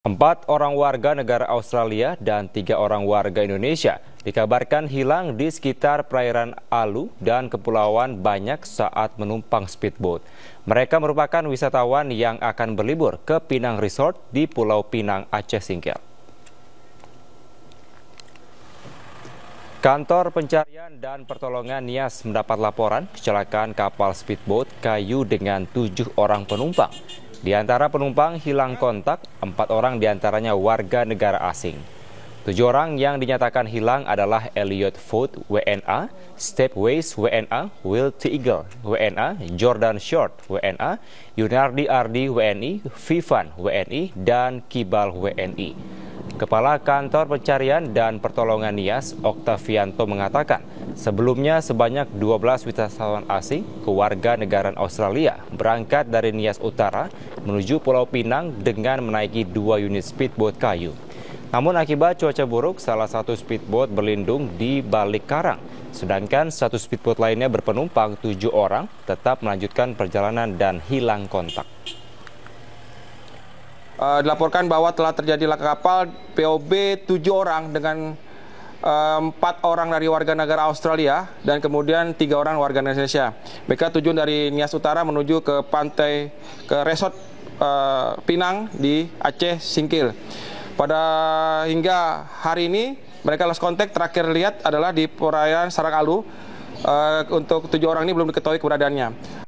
Empat orang warga negara Australia dan tiga orang warga Indonesia dikabarkan hilang di sekitar perairan Alu dan Kepulauan Banyak saat menumpang speedboat. Mereka merupakan wisatawan yang akan berlibur ke Pinang Resort di Pulau Pinang, Aceh Singkil. Kantor Pencarian dan Pertolongan Nias mendapat laporan kecelakaan kapal speedboat kayu dengan tujuh orang penumpang. Di antara penumpang hilang kontak, empat orang diantaranya warga negara asing. Tujuh orang yang dinyatakan hilang adalah Elliot Foot WNA, Stepways WNA, Will Eagle WNA, Jordan Short WNA, Yunardi Ardi WNI, Vivan WNI, dan Kibal WNI. Kepala Kantor Pencarian dan Pertolongan Nias, Oktavianto mengatakan, Sebelumnya, sebanyak 12 wisatawan asing keluarga negara Australia berangkat dari Nias Utara menuju Pulau Pinang dengan menaiki dua unit speedboat kayu. Namun akibat cuaca buruk, salah satu speedboat berlindung di balik karang. Sedangkan satu speedboat lainnya berpenumpang tujuh orang tetap melanjutkan perjalanan dan hilang kontak. Uh, dilaporkan bahwa telah terjadi laka kapal POB tujuh orang dengan empat orang dari warga negara Australia dan kemudian tiga orang warga Indonesia. Mereka tujuan dari Nias Utara menuju ke pantai ke resort uh, Pinang di Aceh Singkil. Pada hingga hari ini mereka lost contact terakhir lihat adalah di perairan Sarang Alu. Uh, eh, untuk tujuh orang ini belum diketahui keberadaannya.